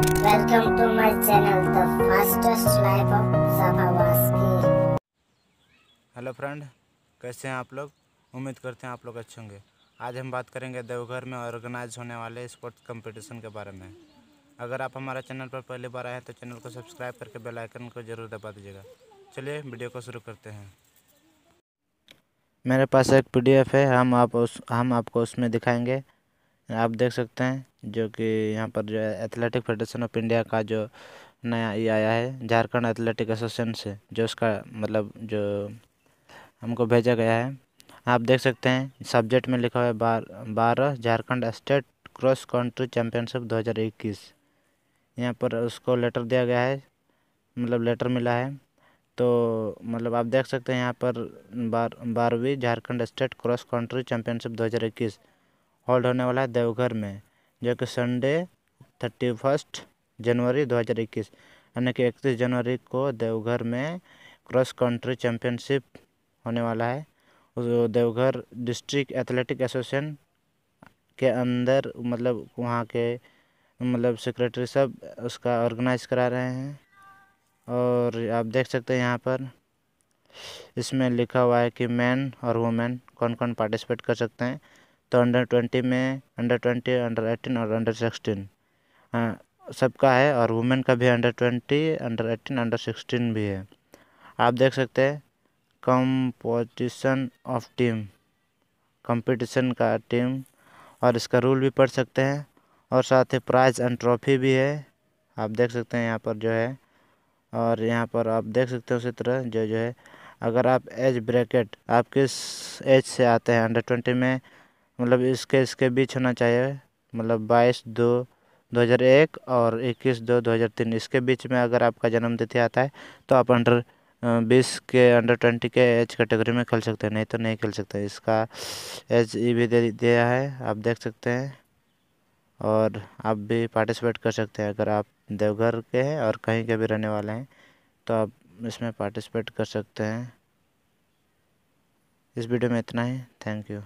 Welcome to my channel the fastest life of Sahawaski. Hello friend कैसे हैं आप लोग उम्मीद करते हैं आप लोग अच्छे होंगे आज हम बात करेंगे देवघर में ऑर्गेनाइज होने वाले स्पोर्ट्स कंपटीशन के बारे में अगर आप हमारा चैनल पर पहली बार आए हैं तो चैनल को सब्सक्राइब करके बेल आइकन को ज़रूर दबा दीजिएगा चलिए वीडियो को शुरू करते हैं मेरे पास एक पीडीएफ है हम आप उस हम आपको उसमें दिखाएंगे आप देख सकते हैं जो कि यहाँ पर जो है एथलेटिक फेडरेशन ऑफ इंडिया का जो नया ये आया है झारखंड एथलेटिक एसोसिएशन से जो उसका मतलब जो हमको भेजा गया है आप देख सकते हैं सब्जेक्ट में लिखा हुआ है बार बारह Jharkhand state cross country championship 2021 यहाँ पर उसको लेटर दिया गया है मतलब लेटर मिला है तो मतलब आप देख सकते हैं यहाँ पर बार बारहवीं Jharkhand state cross country championship दो होल्ड होने वाला है देवघर में जो कि संडे थर्टी फर्स्ट जनवरी 2021 यानी कि इकतीस जनवरी को देवघर में क्रॉस कंट्री चैम्पियनशिप होने वाला है देवघर डिस्ट्रिक्ट एथलेटिक एसोसिएशन के अंदर मतलब वहाँ के मतलब सेक्रेटरी सब उसका ऑर्गेनाइज करा रहे हैं और आप देख सकते हैं यहाँ पर इसमें लिखा हुआ है कि मैन और वुमेन कौन कौन पार्टिसिपेट कर सकते हैं तो अंडर ट्वेंटी में अंडर ट्वेंटी अंडर एटीन और अंडर सिक्सटीन हाँ, सबका है और वुमेन का भी under twenty under eighteen under sixteen भी है आप देख सकते हैं कंपोजिशन ऑफ टीम कंपटीशन का टीम और इसका रूल भी पढ़ सकते हैं और साथ ही प्राइज एंड ट्रॉफी भी है आप देख सकते हैं यहाँ पर जो है और यहाँ पर आप देख सकते हो उसी तरह जो जो है अगर आप एज ब्रैकेट आप किस एज से आते हैं अंडर ट्वेंटी में मतलब इसके इसके बीच होना चाहिए मतलब बाईस दो 2001 और 21 दो 2003 इसके बीच में अगर आपका जन्मतिथि आता है तो आप अंडर बीस के अंडर ट्वेंटी के एज कैटेगरी में खेल सकते हैं नहीं तो नहीं खेल सकते इसका एज ई भी दे दिया है आप देख सकते हैं और आप भी पार्टिसिपेट कर सकते हैं अगर आप देवघर के हैं और कहीं के भी रहने वाले हैं तो आप इसमें पार्टिसिपेट कर सकते हैं इस वीडियो में इतना ही थैंक यू